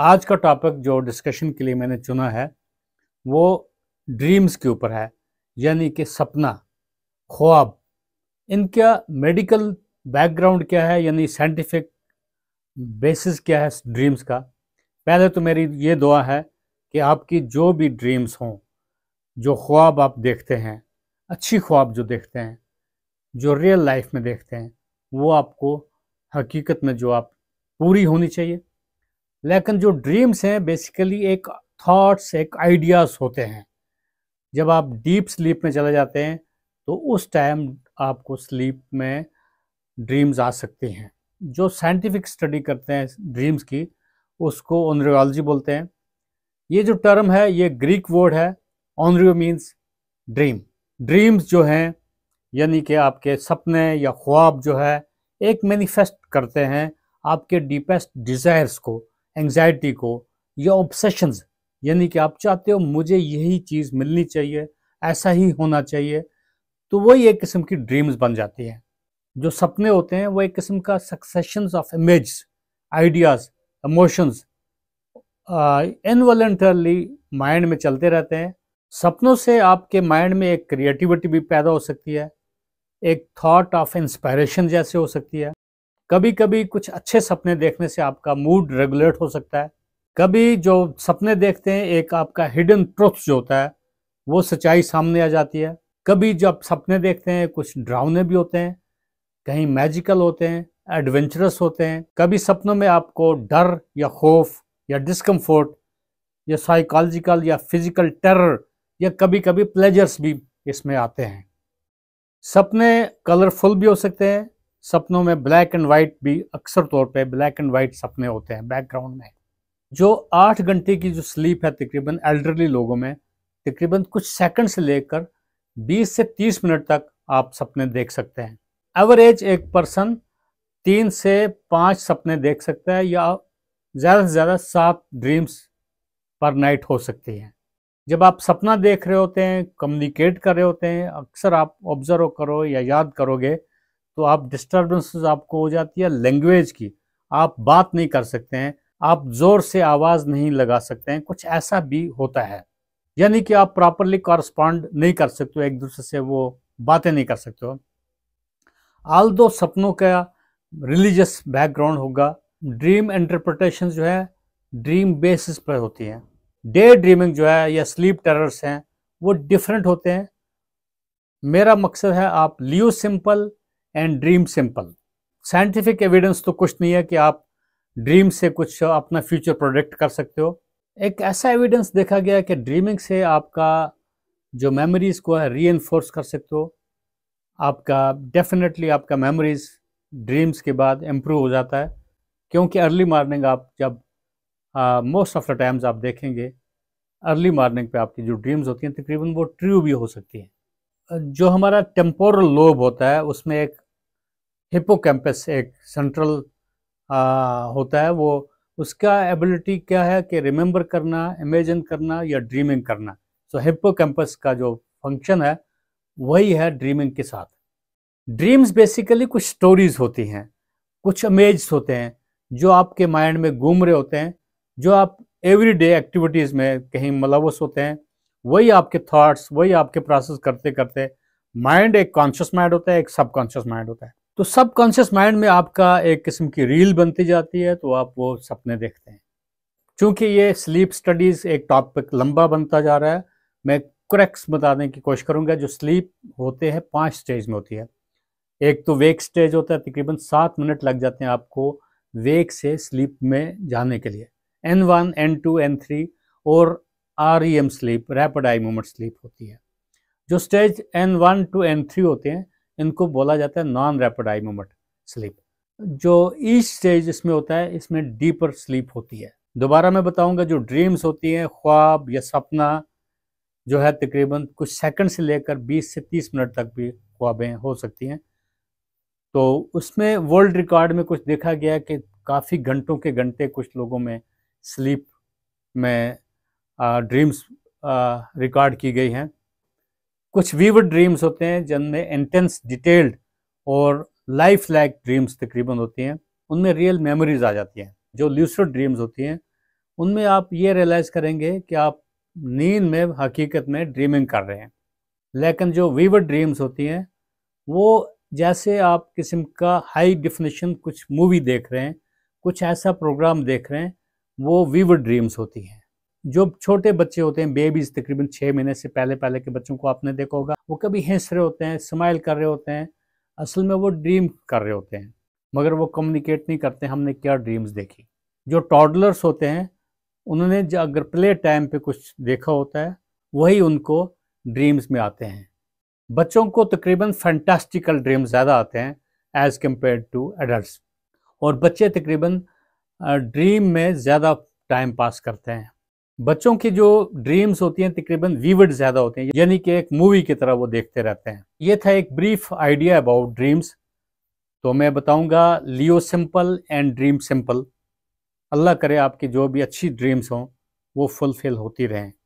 आज का टॉपिक जो डिस्कशन के लिए मैंने चुना है वो ड्रीम्स के ऊपर है यानी कि सपना ख्वाब इनका मेडिकल बैकग्राउंड क्या है यानी साइंटिफिक बेसिस क्या है ड्रीम्स का पहले तो मेरी ये दुआ है कि आपकी जो भी ड्रीम्स हों जो ख्वाब आप देखते हैं अच्छी ख्वाब जो देखते हैं जो रियल लाइफ में देखते हैं वो आपको हकीकत में जो आप पूरी होनी चाहिए लेकिन जो ड्रीम्स हैं बेसिकली एक थॉट्स एक आइडियाज़ होते हैं जब आप डीप स्लीप में चले जाते हैं तो उस टाइम आपको स्लीप में ड्रीम्स आ सकती हैं जो साइंटिफिक स्टडी करते हैं ड्रीम्स की उसको ऑनरियोलॉजी बोलते हैं ये जो टर्म है ये ग्रीक वर्ड है ऑनरियो मीन्स ड्रीम ड्रीम्स जो हैं यानी कि आपके सपने या ख्वाब जो है एक मैनिफेस्ट करते हैं आपके डीपेस्ट डिज़ायर्स को एंग्जाइटी को या ऑब्सेशंस यानी कि आप चाहते हो मुझे यही चीज़ मिलनी चाहिए ऐसा ही होना चाहिए तो वही एक किस्म की ड्रीम्स बन जाती हैं जो सपने होते हैं वो एक किस्म का succession of image ideas emotions involuntarily mind में चलते रहते हैं सपनों से आपके माइंड में एक क्रिएटिविटी भी पैदा हो सकती है एक थॉट ऑफ इंस्पायरेशन जैसे हो सकती है कभी कभी कुछ अच्छे सपने देखने से आपका मूड रेगुलेट हो सकता है कभी जो सपने देखते हैं एक आपका हिडन ट्रुथ जो होता है वो सच्चाई सामने आ जाती है कभी जब सपने देखते हैं कुछ ड्रावने भी होते हैं कहीं मैजिकल होते हैं एडवेंचरस होते हैं कभी सपनों में आपको डर या खौफ या डिस्कम्फर्ट या साइकोलॉजिकल या फिजिकल टेरर या कभी कभी प्लेजर्स भी इसमें आते हैं सपने कलरफुल भी हो सकते हैं सपनों में ब्लैक एंड वाइट भी अक्सर तौर पे ब्लैक एंड वाइट सपने होते हैं बैकग्राउंड में जो आठ घंटे की जो स्लीप है तकरीबन एल्डरली लोगों में तकरीबन कुछ सेकंड से लेकर 20 से 30 मिनट तक आप सपने देख सकते हैं एवरेज एक पर्सन तीन से पाँच सपने देख सकता है या ज़्यादा से ज़्यादा सात ड्रीम्स पर नाइट हो सकती है जब आप सपना देख रहे होते हैं कम्युनिकेट कर रहे होते हैं अक्सर आप ऑब्जर्व करो या याद करोगे तो आप डिस्टर्बेंसेस आपको हो जाती है लैंग्वेज की आप बात नहीं कर सकते हैं आप ज़ोर से आवाज़ नहीं लगा सकते हैं कुछ ऐसा भी होता है यानी कि आप प्रॉपरली कॉरस्पॉन्ड नहीं कर सकते हो एक दूसरे से वो बातें नहीं कर सकते हो आल दो सपनों का रिलीजियस बैकग्राउंड होगा ड्रीम इंटरप्रटेशन जो है ड्रीम बेसिस पर होती हैं डे ड्रीमिंग जो है या स्लीप टेरर्स हैं वो डिफरेंट होते हैं मेरा मकसद है आप लियो simple and dream simple scientific evidence तो कुछ नहीं है कि आप ड्रीम से कुछ अपना फ्यूचर प्रोडक्ट कर सकते हो एक ऐसा एविडेंस देखा गया कि ड्रीमिंग से आपका जो मेमोरीज को है री कर सकते हो आपका डेफिनेटली आपका मेमोरीज ड्रीम्स के बाद इम्प्रूव हो जाता है क्योंकि अर्ली मॉर्निंग आप जब मोस्ट ऑफ द टाइम्स आप देखेंगे अर्ली मॉर्निंग पे आपकी जो ड्रीम्स होती हैं तकरीबन वो ट्रू भी हो सकती हैं जो हमारा टेम्पोरल लोब होता है उसमें एक हिपोकैम्पस एक सेंट्रल होता है वो उसका एबिलिटी क्या है कि रिमेंबर करना इमेजिन करना या ड्रीमिंग करना सो so, हिपोकैम्पस का जो फंक्शन है वही है ड्रीमिंग के साथ ड्रीम्स बेसिकली कुछ स्टोरीज होती हैं कुछ इमेज होते हैं जो आपके माइंड में घूम रहे होते हैं जो आप एवरीडे एक्टिविटीज़ में कहीं मलवस होते हैं वही आपके थॉट्स वही आपके प्रोसेस करते करते माइंड एक कॉन्शियस माइंड होता है एक सबकॉन्शियस माइंड होता है तो सब कॉन्शियस माइंड में आपका एक किस्म की रील बनती जाती है तो आप वो सपने देखते हैं चूंकि ये स्लीप स्टडीज़ एक टॉपिक लंबा बनता जा रहा है मैं क्रैक्स बताने की कोशिश करूंगा जो स्लीप होते हैं पांच स्टेज में होती है एक तो वेक स्टेज होता है तकरीबन सात मिनट लग जाते हैं आपको वेक से स्लीप में जाने के लिए N one N two N three और R E M sleep rapid eye movement sleep होती है जो stage N one two N three होते हैं इनको बोला जाता है non rapid eye movement sleep जो ईच स्टेज इसमें होता है इसमें डीपर स्लीप होती है दोबारा मैं बताऊंगा जो ड्रीम्स होती हैं ख्वाब या सपना जो है तकरीबन कुछ सेकंड से लेकर 20 से 30 मिनट तक भी ख्वाबें हो सकती हैं तो उसमें वर्ल्ड रिकॉर्ड में कुछ देखा गया कि काफ़ी घंटों के घंटे कुछ लोगों में स्लीप में ड्रीम्स रिकॉर्ड की गई हैं कुछ वीवर ड्रीम्स होते हैं जिनमें इंटेंस डिटेल्ड और लाइफ लाइक ड्रीम्स तकरीबन होती हैं उनमें रियल मेमोरीज आ जाती हैं जो ल्यूसड ड्रीम्स होती हैं उनमें आप ये रियलाइज़ करेंगे कि आप नींद में हकीकत में ड्रीमिंग कर रहे हैं लेकिन जो वीवड ड्रीम्स होती हैं वो जैसे आप किस्म का हाई डिफिनेशन कुछ मूवी देख रहे हैं कुछ ऐसा प्रोग्राम देख रहे हैं वो वीवड ड्रीम्स होती हैं जो छोटे बच्चे होते हैं बेबीज तकरीबन छः महीने से पहले पहले के बच्चों को आपने देखा होगा वो कभी हंस रहे होते हैं स्माइल कर रहे होते हैं असल में वो ड्रीम कर रहे होते हैं मगर वो कम्युनिकेट नहीं करते हमने क्या ड्रीम्स देखी जो टॉडलर्स होते हैं उन्होंने जो अगर प्ले टाइम पे कुछ देखा होता है वही उनको ड्रीम्स में आते हैं बच्चों को तकरीबन फैंटास्टिकल ड्रीम्स ज़्यादा आते हैं एज़ कम्पेयर टू एडल्ट और बच्चे तकरीबन ड्रीम में ज़्यादा टाइम पास करते हैं बच्चों की जो ड्रीम्स होती हैं तकरीबन वीवर्ड ज़्यादा होते हैं यानी कि एक मूवी की तरह वो देखते रहते हैं ये था एक ब्रीफ आइडिया अबाउट ड्रीम्स तो मैं बताऊंगा लियो सिंपल एंड ड्रीम सिंपल अल्लाह करे आपकी जो भी अच्छी ड्रीम्स हों वो फुलफिल होती रहें